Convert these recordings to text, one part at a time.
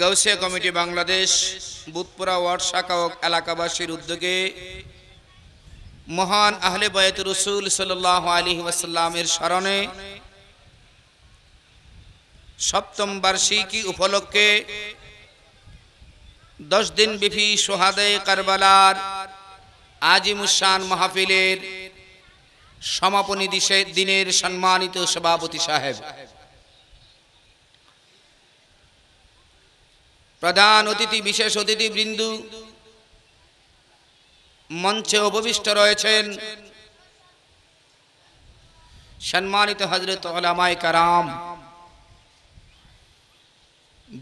Gausia committee Bangladesh Budhpura ward শাখা এলাকাবাসীর উদ্যোগে মহান আহলে বয়াত রসুল সাল আলী ওয়াসাল্লামের স্মরণে সপ্তম বার্ষিকী উপলক্ষে দশ দিন বিভি সোহাদে কারবালার আজিমুসান মাহফিলের সমাপনী দিশে দিনের সম্মানিত সভাপতি সাহেব প্রধান অতিথি বিশেষ অতিথি বৃন্দু মঞ্চে উপবিষ্ট রয়েছেন সম্মানিত হজরত ওলামায় কারাম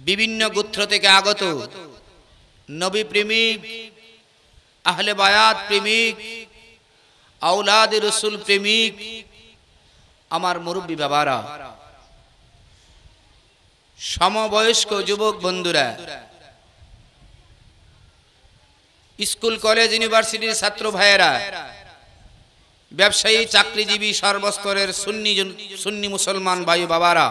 বিভিন্ন গুত্র থেকে আগত নবী প্রেমিক আহলে বায়াত প্রেমিক আউলাদ রসুল প্রেমিক আমার মুরব্বী বাবারা সমবয়স্ক যুবক বন্ধুরা স্কুল কলেজ ইউনিভার্সিটির ছাত্র ভাইয়েরা ব্যবসায়ী চাকরিজীবী সর্বস্তরের সুন্নি সুন্নি মুসলমান ভাই বাবারা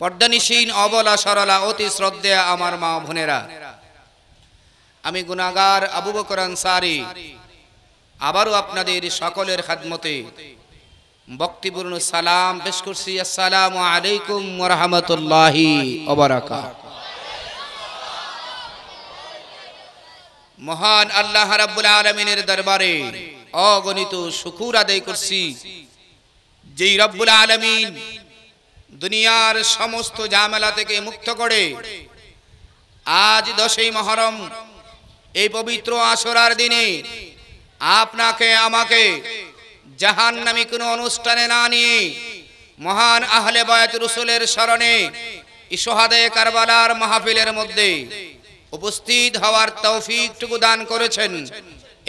পর্দানিসীন অবলা সরলা অতি শ্রদ্ধেয়া আমার মা বোনেরা আমি গুনাগার আবু বকর আনসারি আবারও আপনাদের সকলের খাদমতে বক্তিপূর্ণ সালাম পেশ করছি আসসালাম আলাইকুম রহমতুল্লাহি মহান আল্লাহ রাবুল আলমিনের দরবারে অগণিত শুকুর আদায় করছি যেই রব্বুল আলমিন দুনিয়ার সমস্ত ঝামেলা থেকে মুক্ত করে আজ দশই মহরম এই পবিত্র আসরার দিনে আপনাকে আমাকে জাহান নামি কোনো অনুষ্ঠানে না নিয়ে মহান আহলে বায়াত রুসুলের স্মরণে ইসোহাদে কারবালার মাহফিলের মধ্যে উপস্থিত হওয়ার তৌফিকটুকু দান করেছেন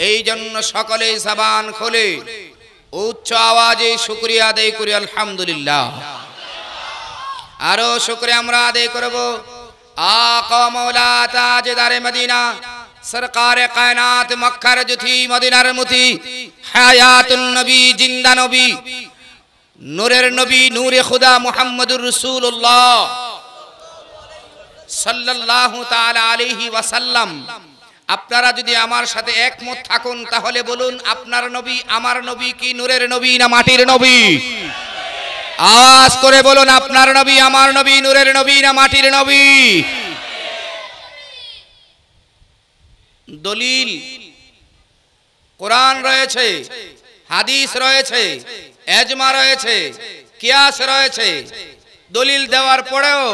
এই জন্য সকলেই সাবান খোলে উচ্চ আওয়াজে শুক্রিয়া আদায় করি আলহামদুলিল্লাহ আরো শুক্রিয়া আমরা আদায় করবো আ কমলা তাজেদারে মদিনা সরকারে কায়নাত মক্কার জুথি মদিনার মুথি হায়াতুন নবী জিন্দা নবী নূরের নবী নূরে খুদা মুহাম্মদুর রাসূলুল্লাহ সাল্লাল্লাহু তাআলা আলাইহি ওয়াসাল্লাম আপনারা যদি আমার সাথে একমত থাকুন তাহলে বলুন আপনার নবী আমার নবী কি নূরের নবী না মাটির নবী আওয়াজ করে বলুন আপনার নবী আমার নবী নূরের নবী না মাটির নবী দলিল কোরআন রয়েছে হাদিস রয়েছে এজমা রয়েছে কিয়াস রয়েছে দলিল দেওয়ার পরেও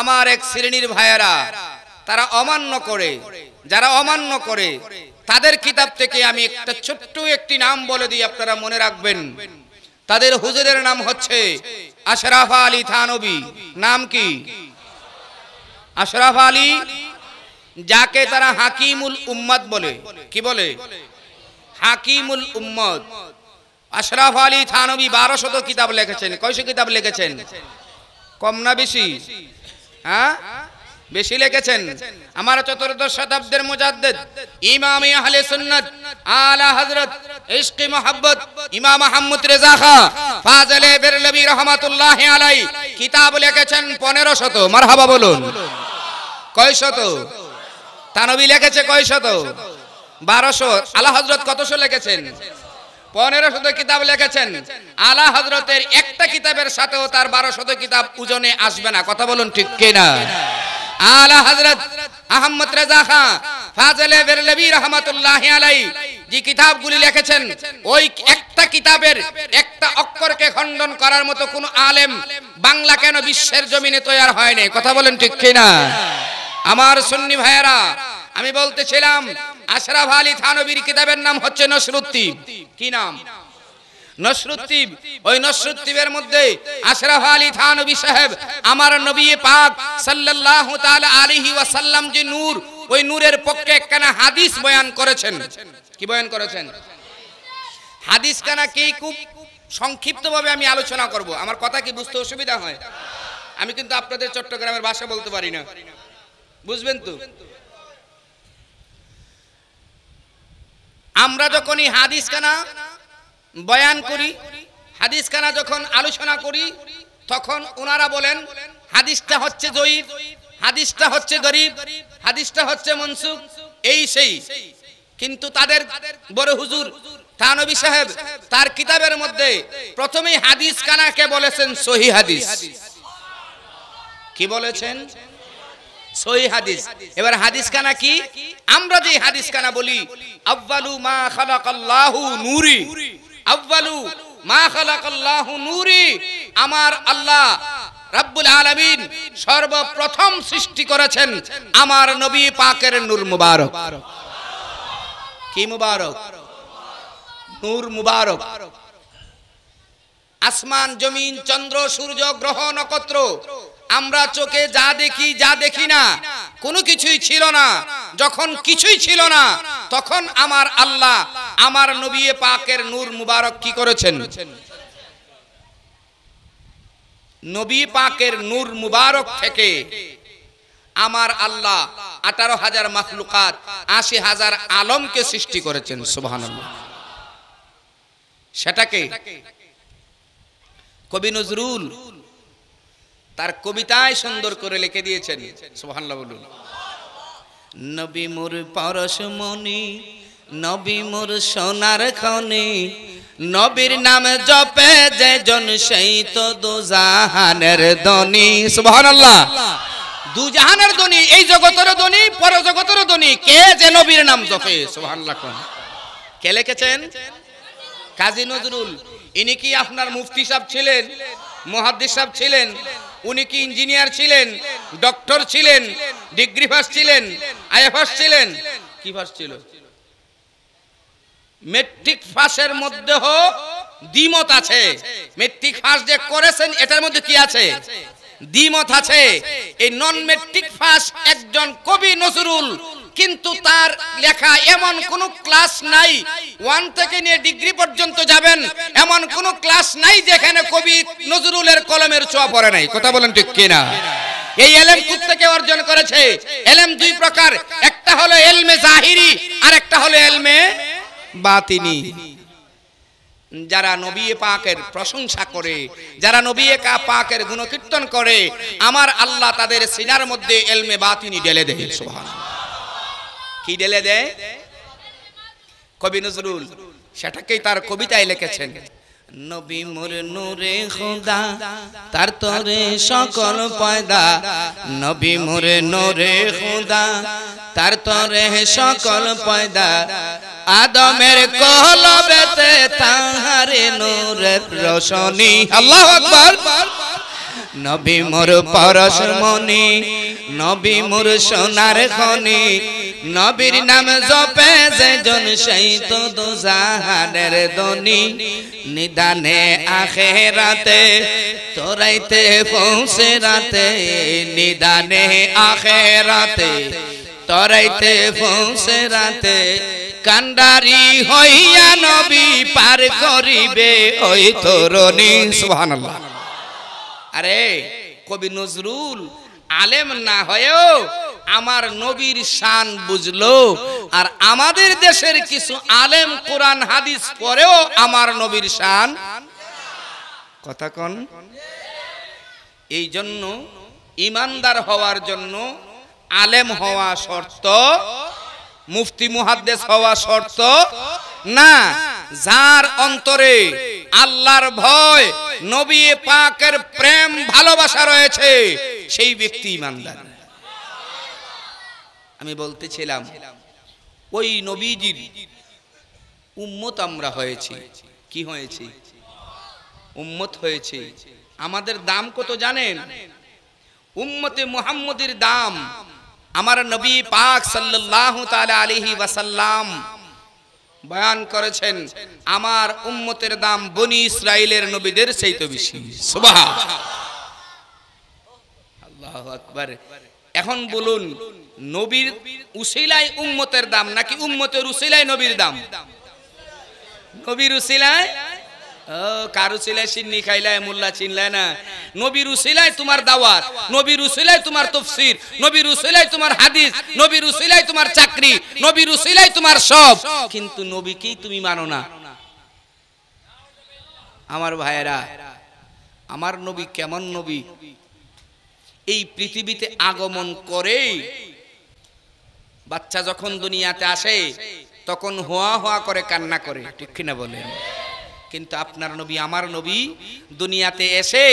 আমার এক শ্রেণীর ভাইয়েরা তারা অমান্য করে যারা অমান্য করে তাদের কিতাব থেকে আমি একটা ছোট্ট একটি নাম বলে দিই আপনারা মনে রাখবেন তাদের হুজুরের নাম হচ্ছে আশরাফ আলী থানবী নাম কি আশরাফ আলী যাকে তারা হাকিমুল উম্মত বলে কি বলে হাকিমুল উম্মত আশরাফ আলী থানবী শত কিতাব লিখেছেন কয়শো কিতাব লিখেছেন কম না বেশি হ্যাঁ বেশি লিখেছেন আমার চতুর্দশ শতাব্দের মুজাদ্দেদ ইমাম আহলে সুন্নাত আলা হযরত ইশকি মুহাব্বত ইমাম মাহমুদ রেজা খা ফাজলে বেরলবি রহমাতুল্লাহি আলাই কিতাব লিখেছেন 1500 মারহাবা বলুন কয় শত তানবী লিখেছে কয় শত বারোশো আলা হজরত কতশো লিখেছেন পনেরো শত কিতাব লিখেছেন আলা হজরতের একটা কিতাবের সাথেও তার বারো শত কিতাব উজনে আসবে না কথা বলুন ঠিক কিনা আলা হজরত আহমদ রেজা খা ফাজলে বেরলবি রহমতুল্লাহ আলাই যে কিতাবগুলি লিখেছেন ওই একটা কিতাবের একটা অক্ষরকে খণ্ডন করার মতো কোনো আলেম বাংলা কেন বিশ্বের জমিনে তৈরি হয় নাই কথা বলেন ঠিক কিনা আমার সন্নি ভাইয়েরা আমি বলতেছিলাম আশরাফ আলী থানবীর কিতাবের নাম হচ্ছে নসরুদ্দি কি নাম সংক্ষিপ্ত ওই আশরাফ সাহেব আমার নবী নূর ওই পক্ষে হাদিস বয়ান করেছেন কি বয়ান করেছেন হাদিস কি খুব সংক্ষিপ্তভাবে আমি আলোচনা করব আমার কথা কি বুঝতে অসুবিধা হয় আমি কিন্তু আপনাদের চট্টগ্রামের ভাষা বলতে পারি না বুঝবেন তো আমরা যখন এই হাদিসখানা বয়ান করি হাদিস হাদিসখানা যখন আলোচনা করি তখন ওনারা বলেন হাদিসটা হচ্ছে জয়ীব হাদিসটা হচ্ছে গরিব হাদিসটা হচ্ছে মনসুখ এই সেই কিন্তু তাদের বড় হুজুর থানবী সাহেব তার কিতাবের মধ্যে প্রথমেই হাদিস কানাকে বলেছেন সহি হাদিস কি বলেছেন সহি হাদিস এবার হাদিস কানা কি আমরা যে হাদিস কানা বলি আব্বালু মা খালাকাল্লাহু আব্বালু মা আমার আল্লাহ রাব্বুল আলামিন সর্বপ্রথম সৃষ্টি করেছেন আমার নবী পাকের নূর মুবারক কি মুবারক নূর মুবারক আসমান জমিন চন্দ্র সূর্য গ্রহ নক্ষত্র আমরা চোখে যা দেখি যা দেখি না কোনো কিছুই ছিল না যখন কিছুই ছিল না তখন আমার আল্লাহ আমার নবী পাকের নূর মুবারক কি করেছেন নবী পাকের নূর মুবারক থেকে আমার আল্লাহ আঠারো হাজার মাখলুকাত আশি হাজার আলমকে সৃষ্টি করেছেন সুবাহ সেটাকে কবি নজরুল তার কবিতায় সুন্দর করে লিখে দিয়েছেন সোহান্লা বলুন নবী মোর পরশমণি নবী মোর সোনার খনি নবীর নাম জপে যে জন সেই তো দুজাহানের ধনী সুবহানাল্লাহ দুজাহানের ধনী এই জগতের ধনী জগতের ধনী কে যে নবীর নাম জপে সুবহানাল্লাহ কে লিখেছেন কাজী নজরুল ইনি কি আপনার মুফতি সাহেব ছিলেন মুহাদ্দিস সাহেব ছিলেন উনি কি ইঞ্জিনিয়ার ছিলেন ডক্টর ছিলেন ডিগ্রি ফার্স ছিলেন আইএফাস ছিলেন কি ফার্স ছিল মেট্রিক ফার্স্টের মধ্যে দ্বিমত আছে মেট্রিক ফার্স্ট যে করেছেন এটার মধ্যে কি আছে দ্বিমত আছে এই নন মেট্রিক ফার্স্ট একজন কবি নজরুল কিন্তু তার লেখা এমন কোনো ক্লাস নাই ওয়ান থেকে নিয়ে ডিগ্রি পর্যন্ত যাবেন এমন কোনো ক্লাস নাই যেখানে কবি নজরুলের কলমের ছোঁয়া পড়ে নাই কথা বলেন ঠিক কিনা এই এলেম থেকে অর্জন করেছে এলএম দুই প্রকার একটা হলো এলমে জাহিরি আর একটা হলো এলমে বাতিনি যারা নবী পাকের প্রশংসা করে যারা নবী কা পাকের গুণকীর্তন করে আমার আল্লাহ তাদের সিনার মধ্যে এলমে বাতিনি ঢেলে দেয় সুবহানাল্লাহ কি ঢেলে দেয় কবি নজরুল সেটাকেই তার কবিতায় লিখেছেন নবী মোর নূরে খোদা তার তরে সকল পয়দা নবী মোর নূরে খোদা তার তরে সকল পয়দা আদমের কহল বেতে তাহারে নূরের রোশনি আল্লাহ আকবার নবী মোর পরশমণি নবী মোর সোনার খনি নবীর নাম জপে যেজন সেই তো দুজাহানের দনি নিদানে আখে রাতে তোরাইতে পৌঁছে রাতে নিদানে আখে রাতে তরাইতে পৌঁছে রাতে কান্ডারি হইয়া নবী পার করিবে ওই তরণী সুবহানাল্লাহ আরে কবি নজরুল আলেম না হয়েও আমার নবীর শান বুঝলো আর আমাদের দেশের কিছু আলেম কোরআন হাদিস পরেও আমার নবীর শান কথা কন এই জন্য ইমানদার হওয়ার জন্য আলেম হওয়া শর্ত মুফতি মুহাদ্দেস হওয়া শর্ত না যার অন্তরে আল্লাহর ভয় নবী পাকের প্রেম ভালোবাসা রয়েছে সেই ব্যক্তি ইমানদার আমি বলতেছিলাম ওই নবীজির উম্মত আমরা হয়েছি কি হয়েছি উম্মত হয়েছে আমাদের দাম কত জানেন উম্মতে মুহাম্মদের দাম আমার নবী পাক সাল্লাল্লাহু তাআলা আলাইহি ওয়াসাল্লাম বয়ান করেছেন আমার উম্মতের দাম বনি ইসরাইলের নবীদের চাইতে বেশি সুবহান আল্লাহু আকবার এখন বলুন নবীর উসিলায় উম্মতের দাম নাকি উম্মতের উসিলায় নবীর দাম নবীর উসিলায় সিন্নি খাইলায় মোল্লা চিনলায় না নবীর উসিলায় তোমার দাওয়াত নবীর উসিলায় তোমার তফসির নবীর উসিলায় তোমার হাদিস নবীর উসিলায় তোমার চাকরি নবীর উসিলায় তোমার সব কিন্তু নবীকেই তুমি মানো না আমার ভাইয়েরা আমার নবী কেমন নবী এই পৃথিবীতে আগমন করে বাচ্চা যখন দুনিয়াতে আসে তখন হোয়া হোয়া করে কান্না করে ঠিক কিনা বলেন কিন্তু আপনার নবী আমার নবী দুনিয়াতে এসে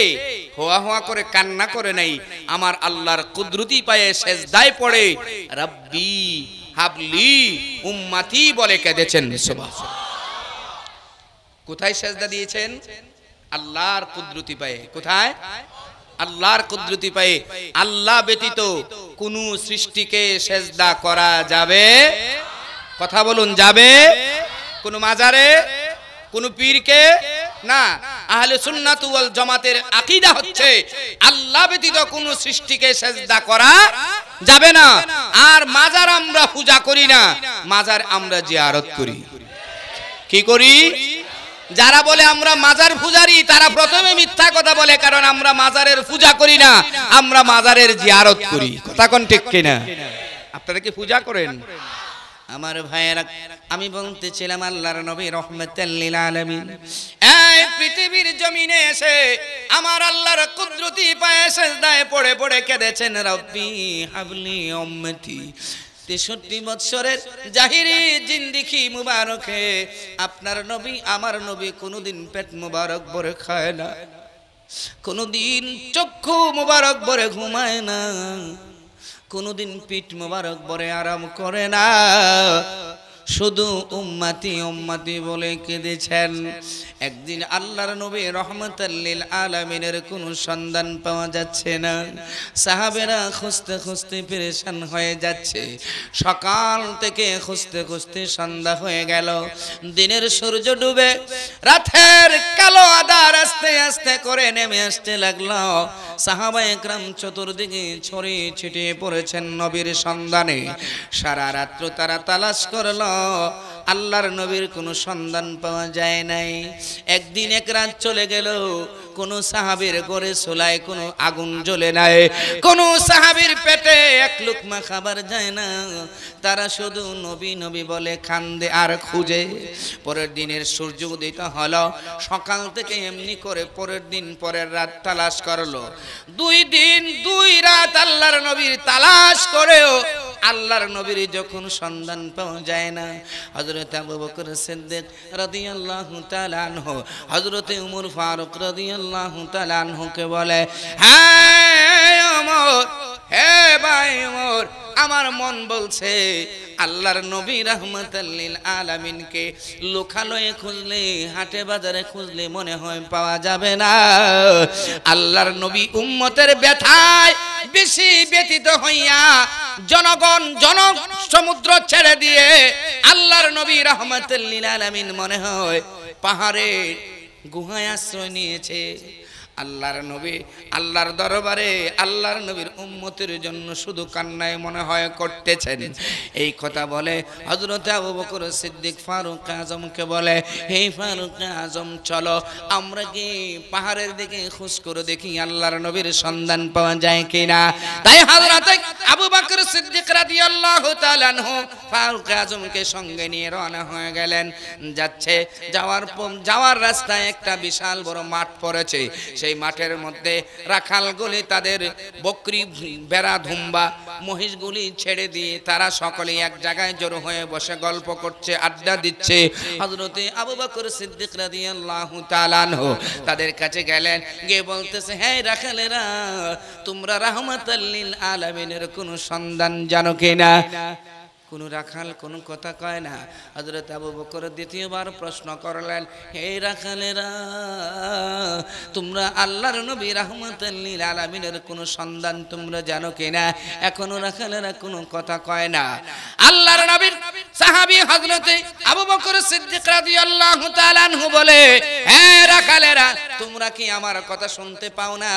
হোয়া হোয়া করে কান্না করে নাই আমার আল্লাহর কুদরতি পায়ে দায় পড়ে রাব্বি হাবলি উম্মাতি বলে কেঁদেছেন কোথায় শেষদা দিয়েছেন আল্লাহর কুদরতি পায়ে কোথায় আল্লাহর কুদরতি পায়ে আল্লাহ ব্যতীত কোন সৃষ্টিকে সেজদা করা যাবে কথা বলুন যাবে কোন মাজারে কোন পীরকে না আহলে সুন্নাত ওয়াল জামাতের আকীদা হচ্ছে আল্লাহ ব্যতীত কোন সৃষ্টিকে সেজদা করা যাবে না আর মাজার আমরা পূজা করি না মাজার আমরা জিয়ারত করি কি করি যারা বলে আমরা মাজার পূজারি তারা প্রথমে মিথ্যা কথা বলে কারণ আমরা মাজারের পূজা করি না আমরা মাজারের জিয়ারত করি কথা কোন ঠিক কিনা আপনারা কি পূজা করেন আমার ভাইয়েরা আমি ছিলাম আল্লাহর নবী রহমতুল্লিল আলামিন এই পৃথিবীর জমিনে এসে আমার আল্লাহর কুদরতি পায়ে সেজদায় পড়ে পড়ে কেঁদেছেন রব্বি হাবলি উম্মতি তেষট্টি বৎসরের জাহিরি জিন্দিখি মুবারকে আপনার নবী আমার নবী কোনোদিন পেট মুবারক বরে খায় না কোনোদিন চক্ষু মুবারক বরে ঘুমায় না কোনোদিন পিঠ মুবারক বরে আরাম করে না শুধু উম্মাতি উম্মাতি বলে কেঁদেছেন একদিন আল্লাহর নবী রহমতাল্লিল আলামিনের কোনো সন্ধান পাওয়া যাচ্ছে না সাহাবেরা খুঁজতে খুঁজতে পেরেশান হয়ে যাচ্ছে সকাল থেকে খুঁজতে খুঁজতে সন্ধ্যা হয়ে গেল দিনের সূর্য ডুবে রাতের কালো আদার আস্তে আস্তে করে নেমে আসতে লাগলো সাহাবা একরাম চতুর্দিকে ছড়িয়ে ছিটিয়ে পড়েছেন নবীর সন্ধানে সারা রাত্র তারা তালাশ করলো আল্লাহর নবীর কোনো সন্ধান পাওয়া যায় নাই একদিন এক রাত চলে গেল কোনো সাহাবের ঘরে সোলায় কোনো আগুন জ্বলে নাই কোনো সাহাবির পেটে এক লুকমা খাবার যায় না তারা শুধু নবী নবী বলে খান্দে আর খুঁজে পরের দিনের সূর্য উদিত হলো সকাল থেকে এমনি করে পরের দিন পরের রাত তালাশ করলো দুই দিন দুই রাত আল্লাহর নবীর তালাশ করেও আল্লাহর নবীর যখন সন্ধান পাওয়া যায় না হজরত আবু বকর সিদ্দিক রাদিয়াল্লাহু তাআলা আনহু হযরতে উমর ফারুক রাদিয়াল্লাহু রাজিয়ালকে বলে হ্যাঁ হে ভাই আমার মন বলছে আল্লাহর নবী রহমতাল্লিল আলমিনকে লোকালয়ে খুঁজলে হাটে বাজারে খুঁজলে মনে হয় পাওয়া যাবে না আল্লাহর নবী উম্মতের ব্যথায় বেশি ব্যতীত হইয়া জনগণ জন সমুদ্র ছেড়ে দিয়ে আল্লাহর নবী রহমতাল্লিল আলামিন মনে হয় পাহাড়ের গুহায় আশ্রয় নিয়েছে আল্লাহর নবী আল্লাহর দরবারে আল্লাহর নবীর উম্মতের জন্য শুধু কান্নায় মনে হয় করতেছেন এই কথা বলে হজরতে আবু বকর সিদ্দিক ফারুক আজমকে বলে হে ফারুক আজম চলো আমরা কি পাহাড়ের দিকে খোঁজ করে দেখি আল্লাহর নবীর সন্ধান পাওয়া যায় কিনা তাই হজরতে আবু বকর সিদ্দিক রাদিয়াল্লাহু তাআলা আনহু ফারুক আজমকে সঙ্গে নিয়ে রওনা হয়ে গেলেন যাচ্ছে যাওয়ার যাওয়ার রাস্তায় একটা বিশাল বড় মাঠ পড়েছে সে সেই মাঠের মধ্যে রাখালগুলি তাদের বকরি বেড়া ধুম্বা মহিষগুলি ছেড়ে দিয়ে তারা সকলে এক জায়গায় জড়ো হয়ে বসে গল্প করছে আড্ডা দিচ্ছে হজরতে আবু বকর সিদ্দিক রাদিয়াল্লাহু তাআলাহু তাদের কাছে গেলেন গিয়ে বলতেছে হ্যাঁ রাখালেরা তোমরা রাহমাতাল লিল আলামিনের কোনো সন্ধান জানো কিনা কোনো রাখাল কোনো কথা কয় না হজরত আবু বকর দ্বিতীয়বার প্রশ্ন করলেন হে রাখালেরা তোমরা আল্লাহর নবী রাহমতুল্লিল আলমিনের কোনো সন্ধান তোমরা জানো কিনা এখনো রাখালেরা কোনো কথা কয় না আল্লাহর নবীর সাহাবি হজরতে আবু বকর সিদ্দিক রাদিয়াল্লাহু তাআলা আনহু বলে হে রাখালেরা তোমরা কি আমার কথা শুনতে পাও না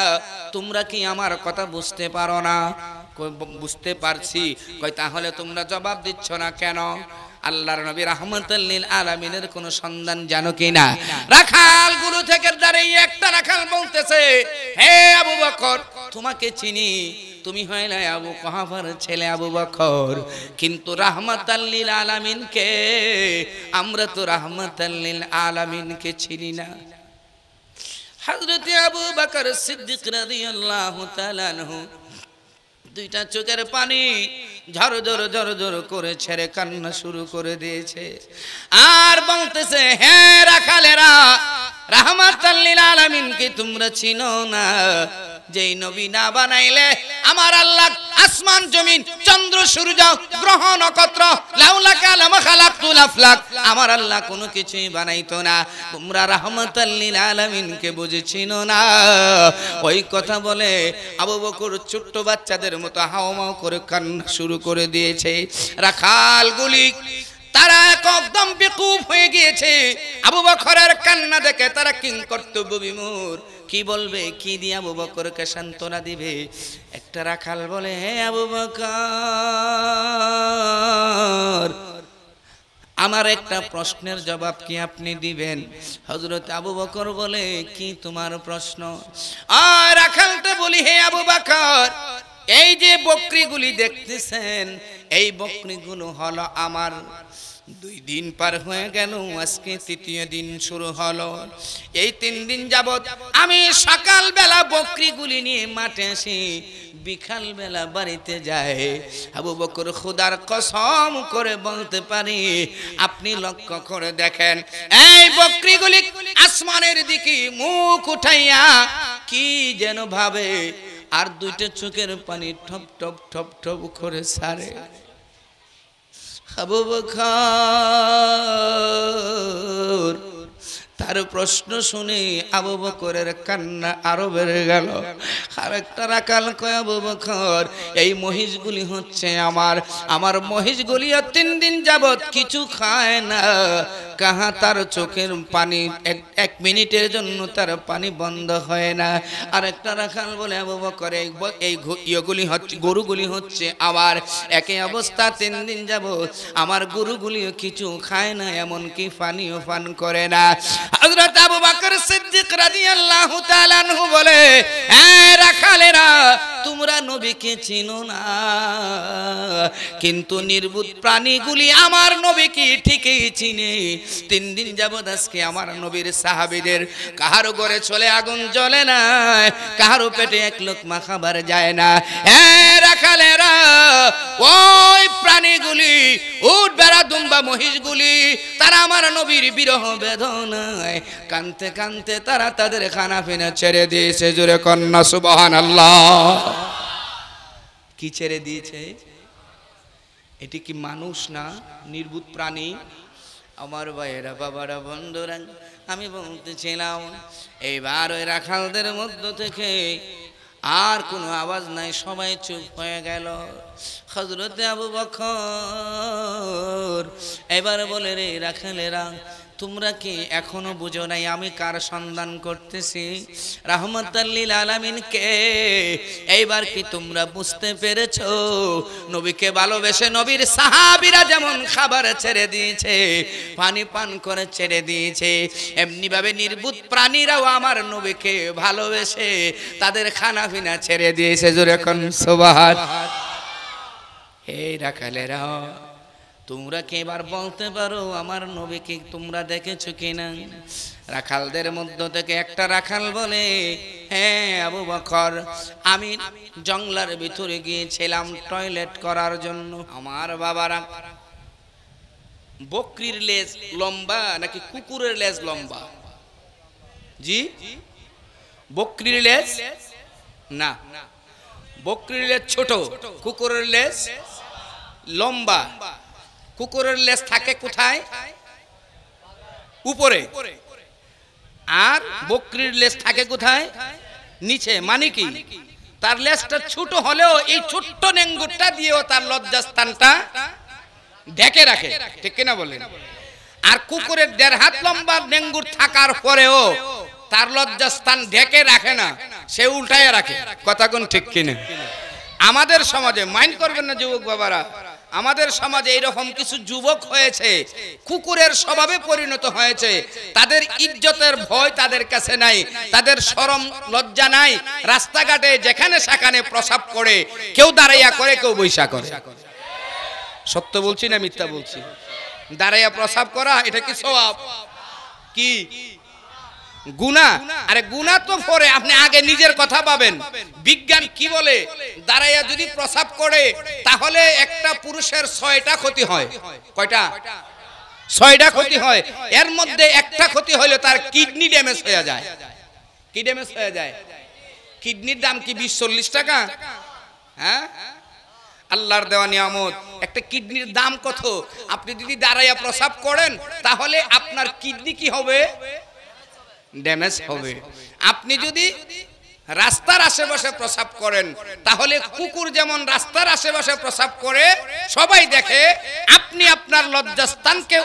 তোমরা কি আমার কথা বুঝতে পারো না বুঝতে পারছি কয় তাহলে তোমরা জবাব দিচ্ছ না কেন আল্লাহর নবী রহমতুল্লিল আলামিনের কোন সন্ধান জানো কিনা রাখাল গুরু থেকে দাঁড়িয়ে একটা রাখাল বলতেছে হে আবু বকর তোমাকে চিনি তুমি হইলে আবু কহাফার ছেলে আবু বকর কিন্তু রাহমাতাল্লিল আলামিনকে আমরা তো রাহমাতাল্লিল আলামিনকে চিনি না হযরত আবু বকর সিদ্দিক রাদিয়াল্লাহু তাআলা আনহু দুইটা চোখের পানি ঝর ঝর করে ছেড়ে কান্না শুরু করে দিয়েছে আর বলতেছে হ্যাঁ রাখালেরা তোমরা চিনো না যেই বানাইলে আমার আল্লাহ আসমান জমিন চন্দ্র সূর্য আমার আল্লাহ কোনো কিছুই বানাইতো না তোমরা রহমতাল্লিল আলমিনকে বুঝেছিল না ওই কথা বলে আবু বকর ছোট্ট বাচ্চাদের মতো হাওমাও করে কান্না শুরু করে দিয়েছে রাখালগুলি তারা একদম বেকুব হয়ে গিয়েছে আবু বখরের কান্না দেখে তারা কিং কর্তব্য বিমুর কি বলবে কি দিয়ে আবু বকরকে সান্ত্বনা দিবে একটা রাখাল বলে হে আবু বকর আমার একটা প্রশ্নের জবাব কি আপনি দিবেন হজরত আবু বকর বলে কি তোমার প্রশ্ন আর রাখালটা বলি হে আবু বকর এই যে বকরিগুলি দেখতেছেন এই বকরিগুলো হলো আমার দুই দিন পার হয়ে গেল আজকে তৃতীয় দিন শুরু হলো এই তিন দিন যাবৎ আমি সকালবেলা বকরিগুলি নিয়ে মাঠে আসি বিকালবেলা বাড়িতে যায় আবু বকর খুদার কসম করে বলতে পারি আপনি লক্ষ্য করে দেখেন এই বকরিগুলি আসমানের দিকে মুখ উঠাইয়া কি যেন ভাবে আর দুইটা চোখের পানি ঠপ ঠপ ঠপ ঠপ করে সারে আবু বকর তার প্রশ্ন শুনে আবু বকরের কান্না আরো বেড়ে গেল আর একটা রাকাল কয় আবু বকর এই মহিষগুলি হচ্ছে আমার আমার মহিষগুলি তিন দিন যাবৎ কিছু খায় না কাহা তার চোখের পানি এক মিনিটের জন্য তার পানি বন্ধ হয় না আর একটা রাখাল বলে করে এই ইয়েগুলি হচ্ছে গরুগুলি হচ্ছে আবার একই অবস্থা তিন দিন যাব আমার গরুগুলি কিছু খায় না এমনকি পানিও পান করে না হযরত আবু বকর সিদ্দিক রাদিয়াল্লাহু তাআলা বলে হ্যাঁ খালেরা তোমরা নবীকে চিনো না কিন্তু নির্বুদ প্রাণীগুলি আমার নবীকে ঠিকই চিনে তিন দিন যাবৎ আজকে আমার নবীর সাহাবিদের কাহারো ঘরে চলে আগুন জ্বলে না কাহারো পেটে এক লোক মা খাবার যায় না এ হ্যাঁ, খালেরা ওই প্রাণীগুলি উঠ বেড়া লম্বা মহিষগুলি তারা আমার নবীর বিরহ বেদনায় কানতে কানতে তারা তাদের খানা ফিনা ছেড়ে দিয়েছে জুড়ে কন্যা সুবহান আল্লাহ কি ছেড়ে দিয়েছে এটি কি মানুষ না নির্বুত প্রাণী আমার ভাইয়েরা বাবারা বন্ধুরা আমি বলতেছিলাম এইবার ওই রাখালদের মধ্য থেকে আর কোনো আওয়াজ নাই সবাই চুপ হয়ে গেল হজরতে আবু বখর এবার বলে রে রাখালেরা তোমরা কি এখনো বুঝো নাই আমি কার সন্ধান করতেছি আলমিন আলামিনকে এইবার কি তোমরা বুঝতে পেরেছ নবীকে ভালোবেসে নবীর সাহাবিরা যেমন খাবার ছেড়ে দিয়েছে পানি পান করে ছেড়ে দিয়েছে এমনিভাবে নির্বুত প্রাণীরাও আমার নবীকে ভালোবেসে তাদের খানা পিনা ছেড়ে দিয়েছে যেরকম সোবাহাত এই রাখালেরা তোমরা কে এবার বলতে পারো আমার নবীকে তোমরা দেখেছো কিনা রাখালদের মধ্য থেকে একটা রাখাল বলে হ্যাঁ আবু বকর আমি জঙ্গলার ভিতরে গিয়েছিলাম টয়লেট করার জন্য আমার বাবারা বকরির লেজ লম্বা নাকি কুকুরের লেজ লম্বা জি বকরির লেজ না বকরির লেজ ছোট কুকুরের লেজ লম্বা কুকুরের লেজ থাকে কোথায় উপরে আর বকরির লেজ থাকে কোথায় নিচে মানে কি তার লেজটা ছোট হলেও এই ছোট্ট নেঙ্গুরটা দিয়েও তার লজ্জাস্থানটা ঢেকে রাখে ঠিক কিনা বলেন আর কুকুরের দেড় হাত লম্বা নেঙ্গুর থাকার পরেও তার লজ্জাস্থান ঢেকে রাখে না সে উল্টায় রাখে কথা কোন ঠিক কিনা আমাদের সমাজে মাইন্ড করবেন না যুবক বাবারা আমাদের সমাজে এরকম কিছু যুবক হয়েছে কুকুরের স্বভাবে পরিণত হয়েছে তাদের ইজ্জতের ভয় তাদের কাছে নাই তাদের সরম লজ্জা নাই রাস্তাঘাটে যেখানে সেখানে প্রসাব করে কেউ দাঁড়াইয়া করে কেউ বৈশা করে সত্য বলছি না মিথ্যা বলছি দাঁড়াইয়া প্রসাব করা এটা কি স্বভাব কি গুনা আরে গুনা তো পরে আপনি আগে নিজের কথা পাবেন বিজ্ঞান কি বলে দাঁড়াইয়া যদি প্রসাব করে তাহলে একটা পুরুষের ছয়টা ক্ষতি হয় কয়টা ছয়টা ক্ষতি হয় এর মধ্যে একটা ক্ষতি হইলে তার কিডনি ড্যামেজ হয়ে যায় কি ড্যামেজ হয়ে যায় কিডনির দাম কি বিশ চল্লিশ টাকা হ্যাঁ আল্লাহর দেওয়া নিয়ামত একটা কিডনির দাম কত আপনি যদি দাঁড়াইয়া প্রসাব করেন তাহলে আপনার কিডনি কি হবে ড্যামেজ হবে আপনি যদি রাস্তার আশেপাশে প্রসাব করেন তাহলে কুকুর যেমন রাস্তার আশেপাশে প্রসাব করে সবাই দেখে আপনি আপনার লজ্জাস্থানকে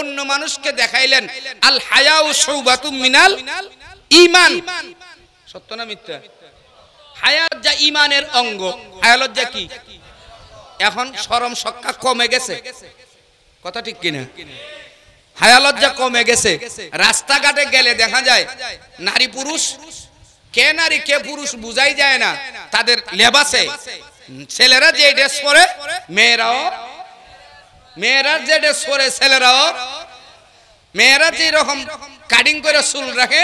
অন্য মানুষকে দেখাইলেন আল হায়াউ সৌবাতু মিনাল ইমান সত্য না মিথ্যা হায়াত যা ইমানের অঙ্গ হায়া লজ্জা কি এখন সরম সক্কা কমে গেছে কথা ঠিক কিনা হায়ালজ্জা কমে গেছে রাস্তাঘাটে গেলে দেখা যায় নারী পুরুষ কে নারী কে পুরুষ বুঝাই যায় না তাদের লেবাসে ছেলেরা যে ড্রেস পরে মেয়েরাও মেয়েরা যে ড্রেস পরে ছেলেরাও মেয়েরা যে রকম কাটিং করে চুল রাখে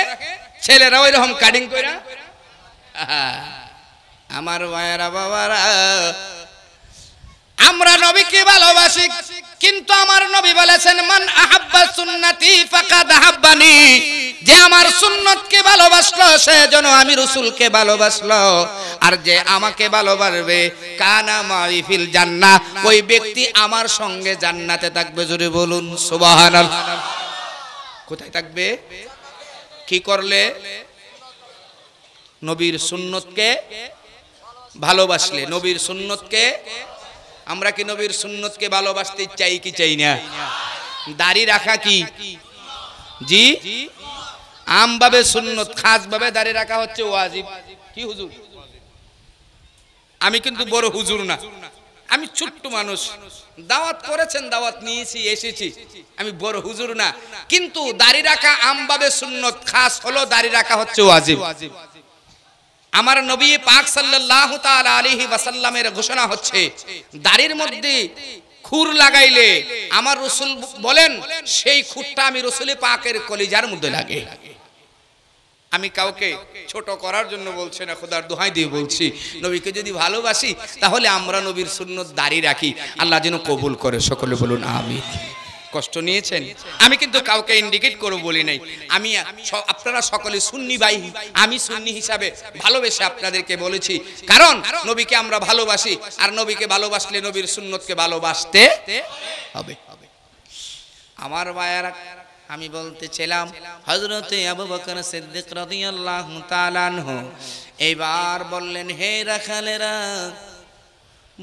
ছেলেরা ওই রকম কাটিং করে আমার মায়েরা বাবারা আমরা নবীকে ভালোবাসি কিন্তু আমার নবী বলেছেন মান আহাব্বা সুন্নতি ফাকাদ আহাব্বানি যে আমার সুন্নতকে ভালোবাসলো সে যেন আমি রসুলকে ভালোবাসলো আর যে আমাকে ভালোবাসবে কানা মাই ফিল জান্নাহ ওই ব্যক্তি আমার সঙ্গে জান্নাতে থাকবে জুরি বলুন সুবহানাল্লাহ কোথায় থাকবে কি করলে নবীর সুন্নতকে ভালোবাসলে নবীর সুন্নতকে আমরা কি নবীর সুন্নতকে ভালোবাসতে চাই কি চাই না দাড়ি রাখা কি জি আমভাবে সুন্নত খাসভাবে দাড়ি রাখা হচ্ছে ওয়াজিব কি হুজুর আমি কিন্তু বড় হুজুর না আমি ছোট্ট মানুষ দাওয়াত করেছেন দাওয়াত নিয়েছি এসেছি আমি বড় হুজুর না কিন্তু দাড়ি রাখা আমভাবে সুন্নত খাস হলো দাড়ি রাখা হচ্ছে ওয়াজিব আমার নবী পাক সাল্লাহ আলিহি ওয়াসাল্লামের ঘোষণা হচ্ছে দাড়ির মধ্যে খুর লাগাইলে আমার রসুল বলেন সেই খুরটা আমি রসুলে পাকের কলিজার মধ্যে লাগে আমি কাউকে ছোট করার জন্য বলছি না খোদার দোহাই দিয়ে বলছি নবীকে যদি ভালোবাসি তাহলে আমরা নবীর শূন্য দাঁড়িয়ে রাখি আল্লাহ যেন কবুল করে সকলে বলুন আমি কষ্ট নিয়েছেন আমি কিন্তু কাউকে ইন্ডিকেট করব বলি নাই আমি আপনারা সকলে সুন্নি ভাই আমি সুন্নি হিসাবে ভালোবেসে আপনাদেরকে বলেছি কারণ নবীকে আমরা ভালোবাসি আর নবীকে ভালোবাসলে নবীর সুন্নতকে ভালোবাসতে হবে আমার ভাইয়ারা আমি বলতে ছিলাম হজরতে আবু বকর সিদ্দিক রাদিয়াল্লাহু তাআলা এইবার বললেন হে রাখালেরা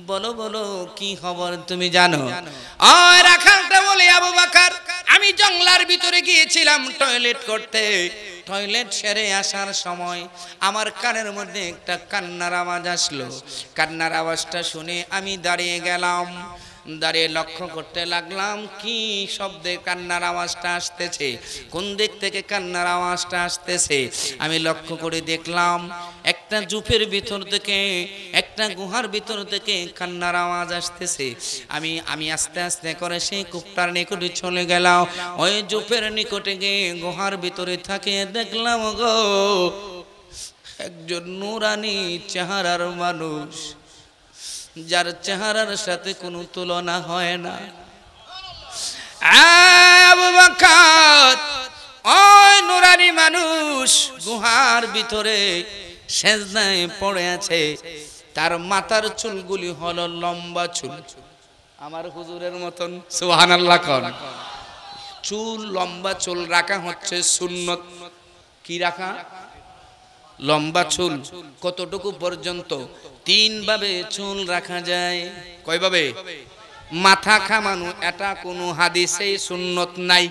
বলো বলো কি খবর তুমি জানো রাখালটা বলে আমি জঙ্গলার ভিতরে গিয়েছিলাম টয়লেট করতে টয়লেট সেরে আসার সময় আমার কানের মধ্যে একটা কান্নার আওয়াজ আসলো কান্নার আওয়াজটা শুনে আমি দাঁড়িয়ে গেলাম দাঁড়িয়ে লক্ষ্য করতে লাগলাম কি শব্দে কান্নার আওয়াজটা আসতেছে কোন দিক থেকে কান্নার আওয়াজটা আসতেছে আমি লক্ষ্য করে দেখলাম একটা জুপের ভিতর থেকে একটা গুহার ভিতর থেকে কান্নার আওয়াজ আসতেছে আমি আমি আস্তে আস্তে করে সেই কুপটার নিকটে চলে গেলাম ওই জুপের নিকটে গিয়ে গুহার ভিতরে থাকে দেখলাম গো একজন নুরানি চেহারার মানুষ যার চেহারার সাথে কোনো তুলনা হয় না নুরানি মানুষ গুহার ভিতরে সেজনায় পড়ে আছে তার মাথার চুলগুলি হলো লম্বা চুল আমার হুজুরের মতন সুহান আল্লাহ কন চুল লম্বা চুল রাখা হচ্ছে সুন্নত কি রাখা লম্বা চুল কতটুকু পর্যন্ত তিনভাবে চুল রাখা যায় ভাবে মাথা খামানো এটা কোনো হাদিসেই সুন্নত নাই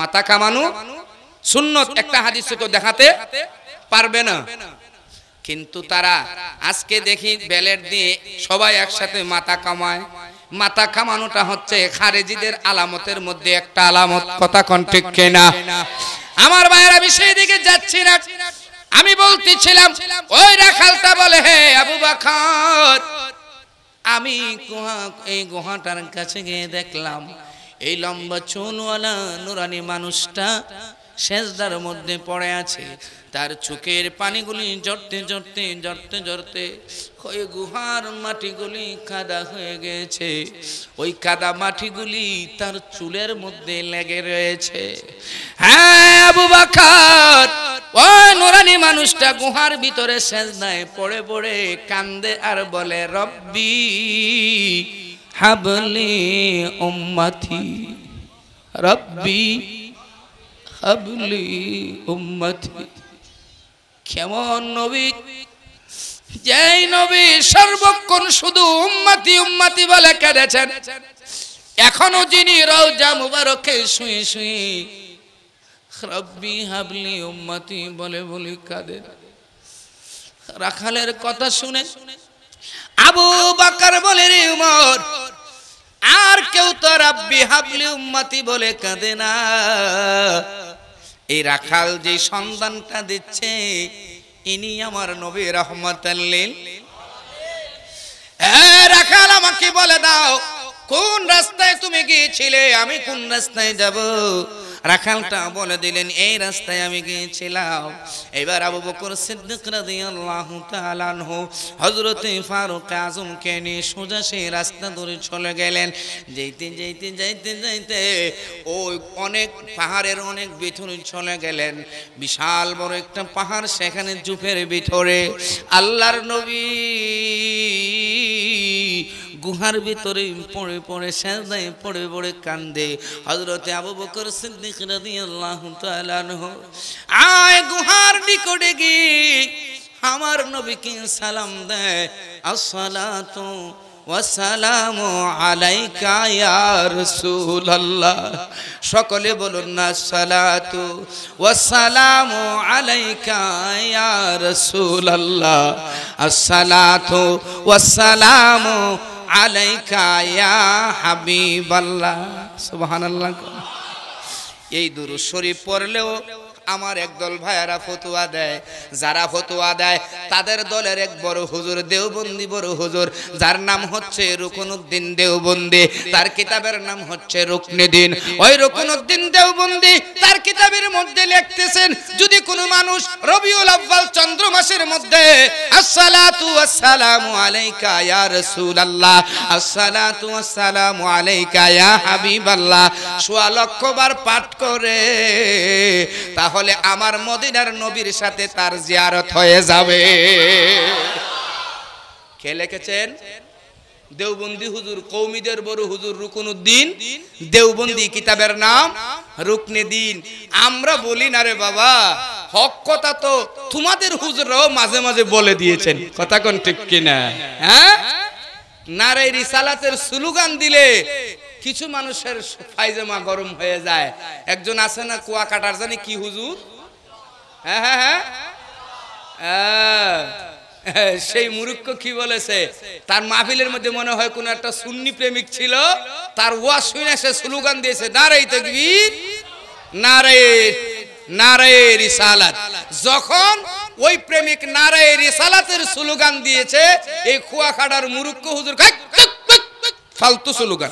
মাথা খামানো সুন্নত একটা হাদিসে তো দেখাতে পারবে না কিন্তু তারা আজকে দেখি বেলের দিয়ে সবাই একসাথে মাথা কামায় মাথা কামানোটা হচ্ছে খারেজিদের আলামতের মধ্যে একটা আলামত কথা কন ঠিক কেনা আমার ভাইয়েরা বিষয় দিকে যাচ্ছি না আমি বলতেছিলাম ওই রাখালটা বলে হে আবু বাখর আমি গুহা এই গুহাটার কাছে গিয়ে দেখলাম এই লম্বা চুনওয়ালা নুরানি মানুষটা সেজদার মধ্যে পড়ে আছে তার চোখের পানিগুলি জড়তে জড়তে জড়তে জড়তে ওই গুহার মাটিগুলি কাদা হয়ে গেছে ওই কাদা মাটিগুলি তার চুলের মধ্যে লেগে রয়েছে হ্যাঁ আবু বাকার ওই নোরানি মানুষটা গুহার ভিতরে সেজদায় পড়ে পড়ে কান্দে আর বলে রব্বি হাবলি উম্মাথি রব্বি হাবলি উম্মতি কেমন নবী যেই নবী সর্বক্ষণ শুধু উম্মাতি উম্মাতি বলে কেঁদেছেন এখনো যিনি রওজা মুবারকে শুয়ে শুয়ে রব্বি হাবলি উম্মাতি বলে বলি কাদের রাখালের কথা শুনে আবু বাকার বলে রে উমর আর কেউ তো রাব্বি হাবলি উম্মতি বলে কাঁদে না এই রাখাল যে সন্তানটা দিচ্ছে ইনি আমার নবী রহমত রাখাল আমাকে বলে দাও কোন রাস্তায় তুমি গিয়েছিলে আমি কোন রাস্তায় যাব রাখালটা বলে দিলেন এই রাস্তায় আমি গিয়েছিলাম এবার আবু বকর সিদ্দিক রাদিয়াল্লাহু তাআলা আনহু হযরত ফারুক আজমকে নিয়ে সোজা সেই রাস্তা ধরে চলে গেলেন যেতে যেতে যাইতে যাইতে ওই অনেক পাহাড়ের অনেক ভিতরে চলে গেলেন বিশাল বড় একটা পাহাড় সেখানে জুফের ভিতরে আল্লাহর নবী গুহার ভিতরে পড়ে পড়ে সেজদায় পড়ে পড়ে কান্দে হজরতে আবু বকর সিদ্দিক রাদিয়াল্লাহু তাআলা আয় গুহার নিকটে গিয়ে আমার নবীকে সালাম দেয় আসসালাতু ওয়াসালাম আলাইকা ইয়া রাসূলুল্লাহ সকলে বলুন না সালাতু ওয়াসসালামু আলাইকা ইয়া রাসূলুল্লাহ আসসালাতু ওয়াসসালামু আলাইকা ইয়া হাবিবাল্লাহ এই দুরু শরীফ পড়লেও আমার একদল ভাইয়ারা ফতুয়া দেয় যারা ফতুয়া দেয় তাদের দলের এক বড় হুজুর দেওবন্দি বড় হুজুর যার নাম হচ্ছে রুকনুদ্দিন দেওবন্দি তার কিতাবের নাম হচ্ছে রুকনুদ্দিন ওই রুকনুদ্দিন দেওবন্দি তার কিতাবের মধ্যে লিখতেছেন যদি কোনো মানুষ রবিউল আব্বাল চন্দ্র মাসের মধ্যে আসসালাতু আসসালামু আলাইকা ইয়া রাসূলুল্লাহ আসসালাতু আসসালামু আলাইকা ইয়া হাবিবাল্লাহ সোয়া লক্ষ বার পাঠ করে তাহলে তাহলে আমার মদিনার নবীর সাথে তার জিয়ারত হয়ে যাবে খেলে লিখেছেন দেওবন্দি হুজুর কৌমিদের বড় হুজুর রুকুনুদ্দিন দেওবন্দি কিতাবের নাম দিন আমরা বলি না রে বাবা হক কথা তো তোমাদের হুজুরও মাঝে মাঝে বলে দিয়েছেন কথা কোন ঠিক কিনা হ্যাঁ নারে রিসালাতের স্লোগান দিলে কিছু মানুষের ফাইজামা গরম হয়ে যায় একজন আছে না কুয়া কাটার জানি কি হুজুর হ্যাঁ, হ্যাঁ, হ্যাঁ। সেই মুরুক্ষ কি বলেছে তার মাহিলের মধ্যে মনে হয় কোন একটা সুন্নি প্রেমিক ছিল তার ওয়া শুনে সে স্লোগান দিয়েছে না রে নারে নারে রিসালাত যখন ওই প্রেমিক নারে রিসালাতের স্লোগান দিয়েছে এই কুয়াখাডার মুরুক্ষ হুজুর ফালতু স্লোগান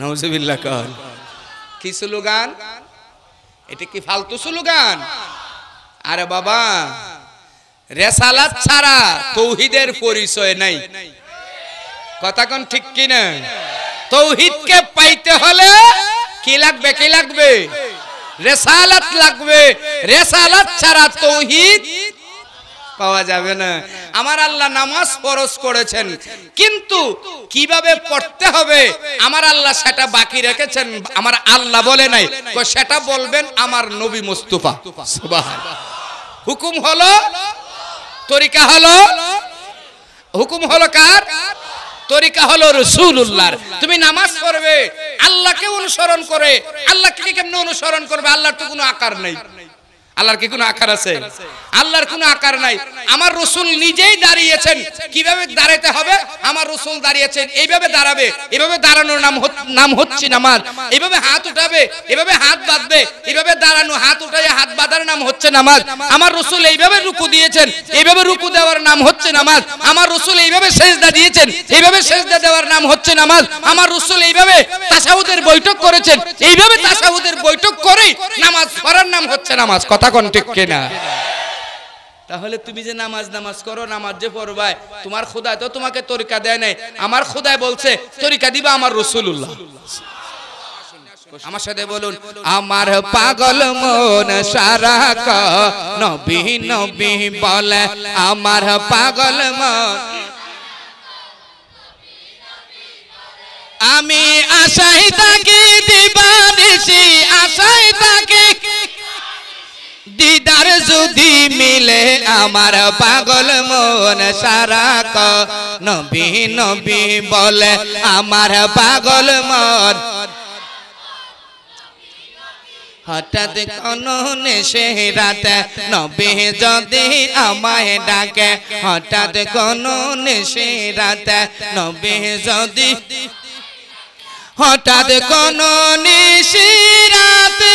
নওয়াজবিল্লা কি স্লোগান এটা কি ফালতু স্লোগান আরে বাবা রেসালাত ছাড়া তৌহিদের পরিচয় নাই কথা কোন ঠিক কিনা তৌহিদকে পাইতে হলে কি লাগবে কি লাগবে রেসালাত লাগবে রেসালাত ছাড়া তৌহিদ পাওয়া যাবে না আমার আল্লাহ নামাজ ফরজ করেছেন কিন্তু কিভাবে পড়তে হবে আমার আল্লাহ সেটা বাকি রেখেছেন আমার আল্লাহ বলে নাই সেটা বলবেন আমার নবী মুস্তুফা হুকুম হলো তরিকা হলো হুকুম হলো কার তরিকা হলো রসুল্লাহর তুমি নামাজ পড়বে আল্লাহকে অনুসরণ করে আল্লাহকে কেমনে অনুসরণ করবে আল্লাহর তো কোনো আকার নেই আল্লাহর কি কোনো আকার আছে আল্লাহর কোনো আকার নাই আমার রসুল নিজেই দাঁড়িয়েছেন কিভাবে দাঁড়াতে হবে আমার রসুল দাঁড়িয়েছেন এইভাবে দাঁড়াবে এভাবে দাঁড়ানোর নাম নাম হচ্ছে নামাজ এভাবে হাত উঠাবে এভাবে হাত বাঁধবে এভাবে দাঁড়ানো হাত উঠাই হাত বাঁধার নাম হচ্ছে নামাজ আমার রসুল এইভাবে রুকু দিয়েছেন এইভাবে রুকু দেওয়ার নাম হচ্ছে নামাজ আমার রসুল এইভাবে সেজদা দিয়েছেন এইভাবে সেজদা দেওয়ার নাম হচ্ছে নামাজ আমার রসুল এইভাবে তাসাউদের বৈঠক করেছেন এইভাবে তাসাউদের বৈঠক করেই নামাজ পড়ার নাম হচ্ছে নামাজ কথা কথা কোন ঠিক কিনা তাহলে তুমি যে নামাজ নামাজ করো নামাজ যে পড়বাই তোমার খোদায় তো তোমাকে তরিকা দেয় নাই আমার খোদায় বলছে তরিকা দিবা আমার রসুল্লাহ আমার সাথে বলুন আমার পাগল মন সারা ক নবী নবী বলে আমার পাগল মন আমি আশাই তাকে দিবা দিছি আশাই তাকে দিদার যদি মিলে আমার পাগল মন সারা ক নবী নবী বলে আমার পাগল মন হঠাৎ কোন নেশে রাতে নবী যদি আমায় ডাকে হঠাৎ কোন নেশে রাতে নবী যদি হঠাৎ কোন নেশে রাতে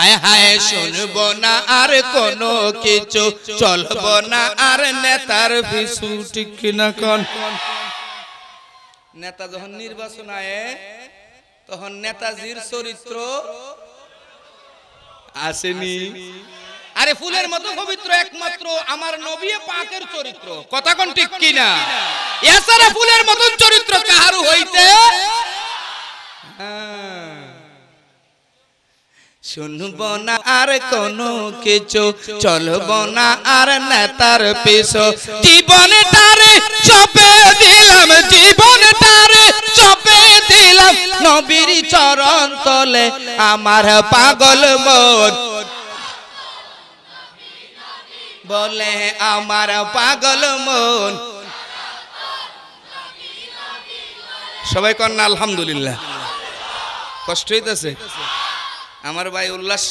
আয় হায় শুনব না আর কোনো কিছু চলব না আর নেতার পিছু ঠিক না কোন নেতা যখন নির্বাচন আয়ে তখন নেতাজির চরিত্র আসেনি আরে ফুলের মতো পবিত্র একমাত্র আমার নবী পাকের চরিত্র কথা কোন ঠিক না এছাড়া ফুলের মতন চরিত্র কাহারু হইতে হ্যাঁ শুনব না আর কোনো কিছু চলব না আর নেতার পিছ চপে দিলাম চপে দিলাম নবীর চরণ তলে আমার পাগল মন বলে আমার পাগল মন সবাই কন্যা আলহামদুলিল্লাহ কষ্ট হইতেছে আমার ভাই উল্লাস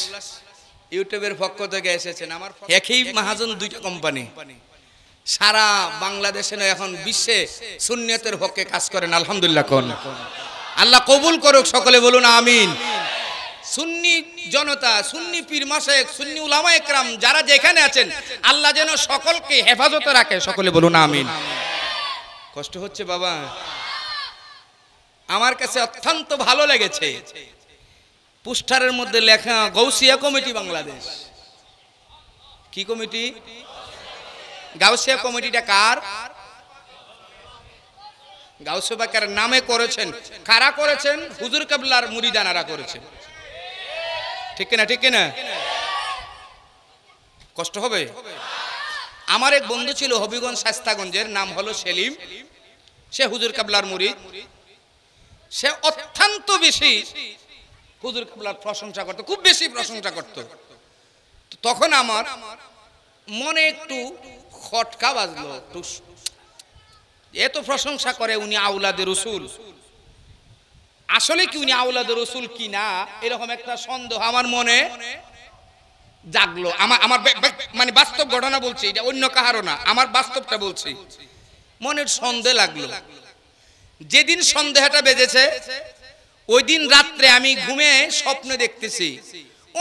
ইউটিউবের পক্ষ থেকে এসেছেন আমার একই মাহাজন দুইটা কোম্পানি সারা বাংলাদেশে এখন বিশ্বে শূন্যতের পক্ষে কাজ করেন আলহামদুলিল্লাহ কোন আল্লাহ কবুল করুক সকলে বলুন আমিন সুন্নি জনতা সুন্নি পীর মাসায়েক সুন্নি উলামা একরাম যারা যেখানে আছেন আল্লাহ যেন সকলকে হেফাজতে রাখে সকলে বলুন আমিন কষ্ট হচ্ছে বাবা আমার কাছে অত্যন্ত ভালো লেগেছে পোস্টারের মধ্যে লেখা গৌসিয়া কমিটি বাংলাদেশ কি কমিটি গাউসিয়া কমিটিটা কার গাউসিয়া নামে করেছেন কারা করেছেন হুজুর কাবলার মুড়িদানারা করেছেন ঠিক কিনা ঠিক কিনা কষ্ট হবে আমার এক বন্ধু ছিল হবিগঞ্জ শাস্তাগঞ্জের নাম হলো সেলিম সে হুজুর কাবলার মুড়ি সে অত্যন্ত বেশি হুজুর কাবলার প্রশংসা করতো খুব বেশি প্রশংসা করত তখন আমার মনে একটু খটকা বাজলো একটু এত প্রশংসা করে উনি আউলাদের রসুল আসলে কি উনি আউলাদের রসুল কি না এরকম একটা সন্দেহ আমার মনে জাগলো আমার আমার মানে বাস্তব ঘটনা বলছি এটা অন্য কাহারও না আমার বাস্তবটা বলছি মনের সন্দেহ লাগলো যেদিন সন্দেহটা বেজেছে ওই দিন রাত্রে আমি ঘুমে স্বপ্ন দেখতেছি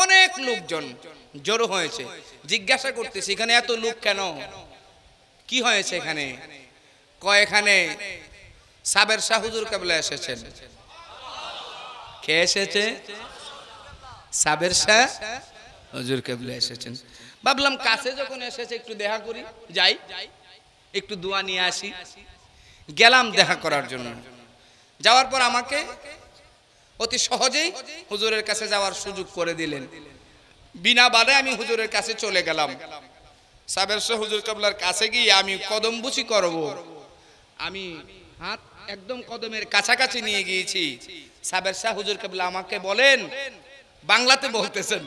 অনেক লোকজন জড়ো হয়েছে জিজ্ঞাসা করতেছি এখানে এত লোক কেন কি হয়েছে এখানে কয় এখানে সাবের শাহুজুর কেবলে এসেছেন কে এসেছে সাবের শাহ হজুর কেবলে এসেছেন ভাবলাম কাছে যখন এসেছে একটু দেখা করি যাই একটু দোয়া নিয়ে আসি গেলাম দেখা করার জন্য যাওয়ার পর আমাকে অতি সহজেই হুজুরের কাছে যাওয়ার সুযোগ করে দিলেন বিনা বাধায় আমি হুজুরের কাছে চলে গেলাম সাবের হুজুর কাবলার কাছে গিয়ে আমি কদম বুচি করব আমি হাত একদম কদমের কাছাকাছি নিয়ে গিয়েছি সাবের শাহ হুজুর কাবলা আমাকে বলেন বাংলাতে বলতেছেন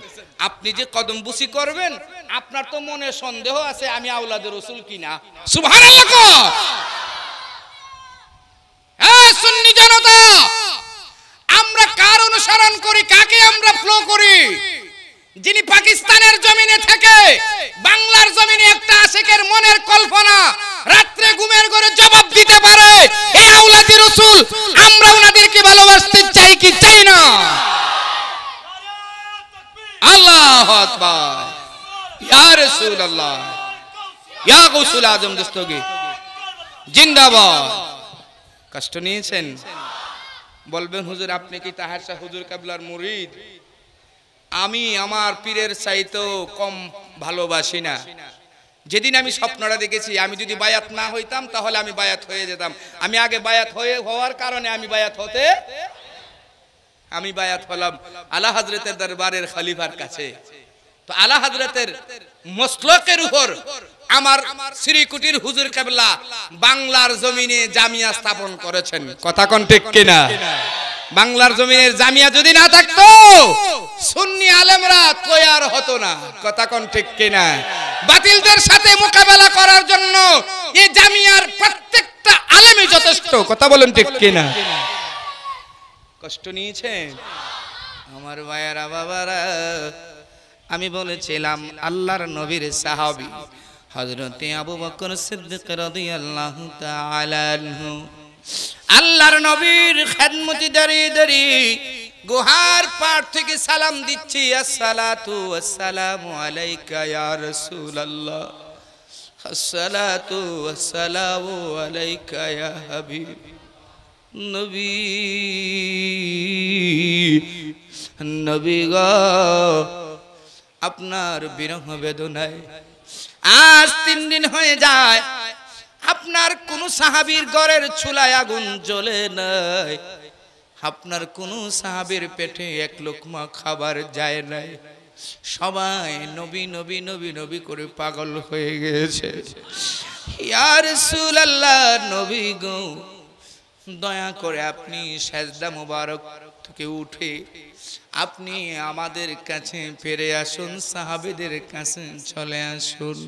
আপনি যে কদম বুসি করবেন আপনার তো মনে সন্দেহ আছে আমি আউলাদের রসুল কিনা সুভান প্রশ্ন করি যিনি পাকিস্তানের জমিনে থেকে বাংলার জমিনে একটা আশেকের মনের কল্পনা রাত্রে ঘুমের ঘরে জবাব দিতে পারে এ আউলাদি রসুল আমরা ওনাদেরকে ভালোবাসতে চাই কি চাই না আল্লাহ রসুল আল্লাহ ইয়া আজম দোস্তকে জিন্দাবাদ কষ্ট নিয়েছেন বলবেন হুজুর আপনি কি তাহার শাহ হুজুর কাবলার মুরিদ আমি আমার পীরের চাইতেও কম ভালোবাসি না যেদিন আমি স্বপ্নটা দেখেছি আমি যদি বায়াত না হইতাম তাহলে আমি বায়াত হয়ে যেতাম আমি আগে বায়াত হয়ে হওয়ার কারণে আমি বায়াত হতে আমি বায়াত হলাম আলা হাজরতের দরবারের খালিফার কাছে তো আলা হাজরতের মসলকের উপর আমার শ্রীকুটির হুজুর কেবলা বাংলার জমিনে জামিয়া স্থাপন করেছেন কথা কন ঠিক কিনা বাংলার জমিনের জামিয়া যদি না থাকতো সুন্নি আলেমরা তৈয়ার হতো না কথা কোন ঠিক কিনা বাতিলদের সাথে মোকাবেলা করার জন্য এই জামিয়ার প্রত্যেকটা আলেমই যথেষ্ট কথা বলেন ঠিক কিনা কষ্ট নিয়েছেন আমার ভাইয়েরা বাবারা আমি বলেছিলাম আল্লাহর নবীর সাহাবী হযরতে আবু বকর সিদ্দিক রাদিয়াল্লাহু তাআলা আল্লাহর নবীর খেদমতি দাঁড়িয়ে দাঁড়িয়ে গুহার পাড় থেকে সালাম দিচ্ছি নবী নবী গো আপনার বিরহ বেদনায় আজ তিন দিন হয়ে যায় আপনার কোন সাহাবির ঘরের চুলায় আগুন জ্বলে নাই আপনার কোন সাহাবির পেটে এক লোকমা খাবার যায় নাই সবাই নবী নবী নবী নবী করে পাগল হয়ে গেছে ইয়ার সুলাল্লাহ নবী গো দয়া করে আপনি সাজদা মুবারক থেকে উঠে আপনি আমাদের কাছে ফিরে আসুন সাহাবিদের কাছে চলে আসুন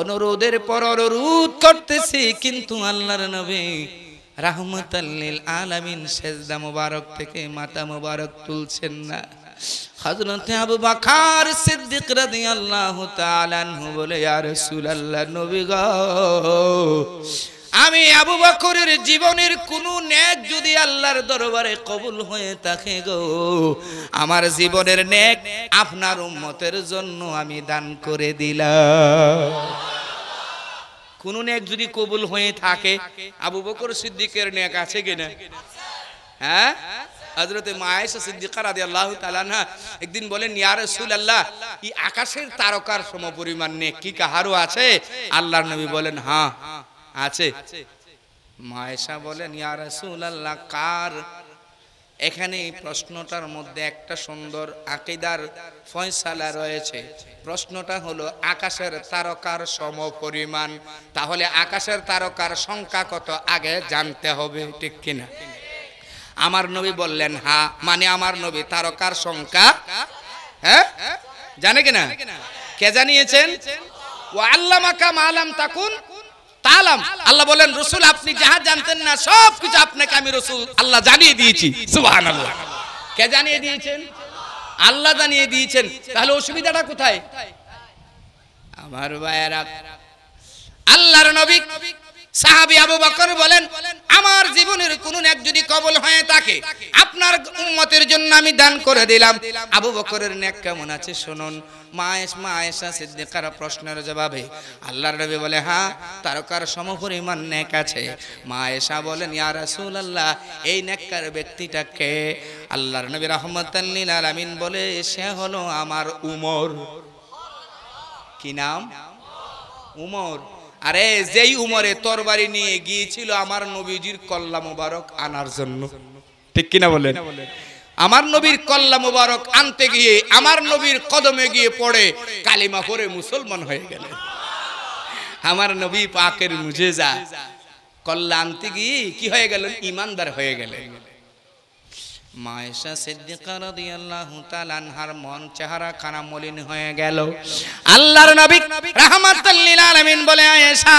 অনুরোধের পর অনুরোধ করতেছি কিন্তু আল্লাহর নবী আল্লিল আলামিন সেজদা মুবারক থেকে মাতা মুবারক তুলছেন না আল্লাহ বলে আর সুল আল্লাহ বলে নবী গ আমি আবু বকরের জীবনের কোন ন্যাক যদি আল্লাহর দরবারে কবুল হয়ে থাকে গো আমার জীবনের ন্যাক আপনার উম্মতের জন্য আমি দান করে দিলাম কোন ন্যাক যদি কবুল হয়ে থাকে আবু বকর সিদ্দিকের ন্যাক আছে কিনা হ্যাঁ হযরতে মায়েশা সিদ্দিকা রাদিয়াল্লাহু তাআলা না একদিন বলেন ইয়া রাসূলুল্লাহ আল্লাহ আকাশের তারকার সমপরিমাণ নেকি কি কাহারও আছে আল্লাহর নবী বলেন হ্যাঁ আছে মায়েশা বলেন ইয়া রাসূলুল্লাহ কার এখানে এই প্রশ্নটার মধ্যে একটা সুন্দর আকিদার ফয়সালা রয়েছে প্রশ্নটা হলো আকাশের তারকার সম পরিমাণ তাহলে আকাশের তারকার সংখ্যা কত আগে জানতে হবে ঠিক কিনা আমার নবী বললেন হা মানে আমার নবী তারকার সংখ্যা হ্যাঁ জানে কিনা কে জানিয়েছেন ও আল্লামাকা আলাম তাকুন তালাম আল্লাহ বলেন রসুল আপনি যাহা জানতেন না সব কিছু আপনাকে আমি রসুল আল্লাহ জানিয়ে দিয়েছি সুবাহান কে জানিয়ে দিয়েছেন আল্লাহ জানিয়ে দিয়েছেন তাহলে অসুবিধাটা কোথায় আমার ভাইয়েরা আল্লাহর নবী সাহাবি আবু বকর বলেন আমার জীবনের কোন এক যদি কবল হয় তাকে আপনার উম্মতের জন্য আমি দান করে দিলাম আবু বকরের নেক কেমন আছে শুনুন মায়েশ মা সিদ্দিকার প্রশ্নের জবাবে আল্লাহর নবী বলে হ্যাঁ তারকার সমপরিমাণ নেক আছে মা আয়েশা বলেন ইয়া রাসূলুল্লাহ এই নেককার ব্যক্তিটা কে আল্লাহর নবী লিল আলামিন বলে সে হলো আমার উমর কি নাম উমর আরে যেই উমরে তরবারি নিয়ে গিয়েছিল আমার নবীজির কল্লা মুবারক আনার জন্য ঠিক কিনা বলেন আমার নবীর কল্লা মুবারক আনতে গিয়ে আমার নবীর কদমে গিয়ে পড়ে কালিমা পরে মুসলমান হয়ে গেলেন আমার নবী পাকের মুজে যা কল্লা আনতে গিয়ে কি হয়ে গেলেন ইমানদার হয়ে গেলেন মায়েশা সিদ্দিকা রাদিয়াল্লাহু তাআলা আনহার মন চেহারা খানা মলিন হয়ে গেল আল্লাহর নবী রাহমাতুল লিল আলামিন বলে আয়েশা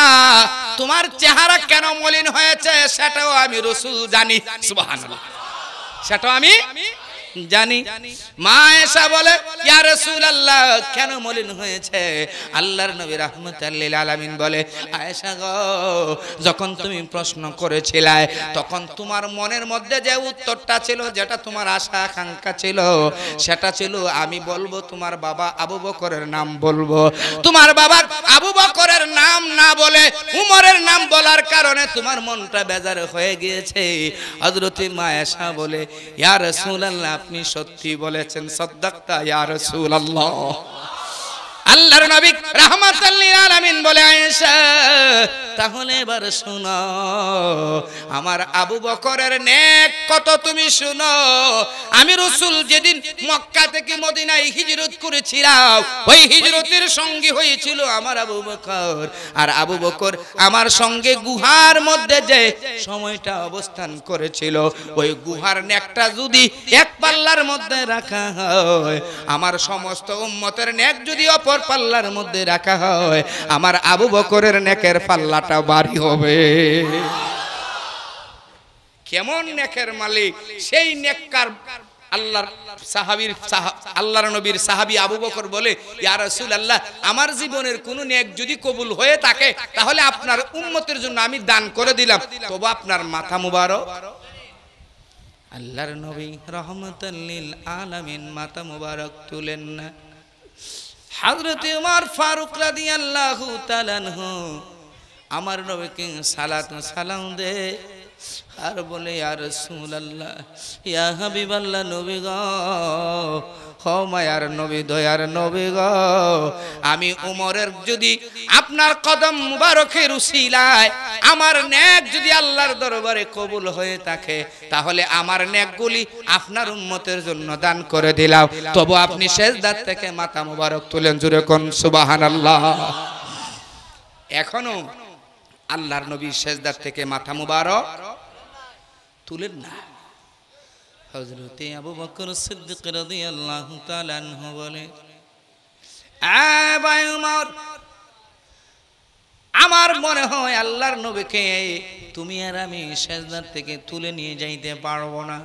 তোমার চেহারা কেন মলিন হয়েছে সেটাও আমি রাসূল জানি সুবহানাল্লাহ Certo, Ami? Certo, ami? জানি মা এসা বলে ইয়া কেন মলিন হয়েছে আল্লাহর নবী রহমত আলমিন বলে আয়েশা গো যখন তুমি প্রশ্ন করেছিলে তখন তোমার মনের মধ্যে যে উত্তরটা ছিল যেটা তোমার আশা আকাঙ্ক্ষা ছিল সেটা ছিল আমি বলবো তোমার বাবা আবু বকরের নাম বলবো তোমার বাবার আবু বকরের নাম না বলে উমরের নাম বলার কারণে তোমার মনটা বেজার হয়ে গিয়েছে হজরতি মা বলে ইয়া সুলাল্লাহ আপনি সত্যি বলেছেন সদ্দাক্তা ইয়া রাসূলুল্লাহ আল্লাহর নবী লিল আলামিন বলে আয়েশা তাহলে এবার শোনো আমার আবু বকরের নেক কত তুমি শুনো আমি রসুল যেদিন মক্কা থেকে মদিনায় হিজরত করেছিলাম ওই হিজরতের সঙ্গী হয়েছিল আমার আবু বকর আর আবু বকর আমার সঙ্গে গুহার মধ্যে যে সময়টা অবস্থান করেছিল ওই গুহার নেকটা যদি এক পাল্লার মধ্যে রাখা হয় আমার সমস্ত উম্মতের নেক যদি অপর বকর পাল্লার মধ্যে রাখা হয় আমার আবু বকরের নেকের পাল্লাটা বাড়ি হবে কেমন নেকের মালিক সেই নেককার আল্লাহর আল্লাহর নবীর সাহাবি আবু বকর বলে ইয়া রাসূল আল্লাহ আমার জীবনের কোনো নেক যদি কবুল হয়ে থাকে তাহলে আপনার উম্মতের জন্য আমি দান করে দিলাম তবে আপনার মাথা মুবারক আল্লাহর নবী রহমতুল্লিল আলামিন মাথা মুবারক তুলেন না হাজরতে উমার ফারুক রাদি আল্লাহ তালানহু আমার নবীকে সালাত সালাম দে আর বলে আর রাসূলুল্লাহ ইয়া হাবিবাল্লাহ নবী গ মায়ার নবী দয়ার নবী গ আমি উমরের যদি আপনার কদম মুবারকের উসিলায় আমার ন্যাক যদি আল্লাহর দরবারে কবুল হয়ে থাকে তাহলে আমার ন্যাকগুলি আপনার উম্মতের জন্য দান করে দিলাম তবু আপনি শেষ দাঁত থেকে মাথা মুবারক তুলেন জুড়ে কোন সুবাহান আল্লাহ এখনো আল্লাহর নবী শেষদার থেকে মাথা মুবারক তুলেন না হজরতে আবু বকর সিদ্দিক রাদিয়াল্লাহু তাআলা তালানহ বলে আমার মনে হয় আল্লাহর নবীকে তুমি আর আমি সেজদার থেকে তুলে নিয়ে যাইতে পারবো না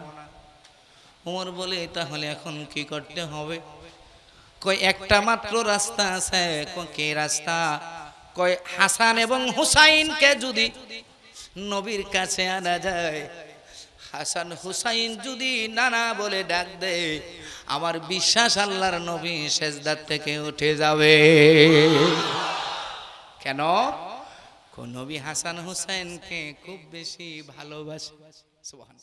ওমর বলে তাহলে এখন কি করতে হবে কই একটা মাত্র রাস্তা আছে কে রাস্তা কই হাসান এবং হুসাইনকে যদি নবীর কাছে আনা যায় হাসান হুসাইন যদি নানা বলে ডাক দে আমার বিশ্বাস আল্লাহর নবী সেজদার থেকে উঠে যাবে কেন নবী হাসান হুসাইনকে খুব বেশি ভালোবাসে সুহান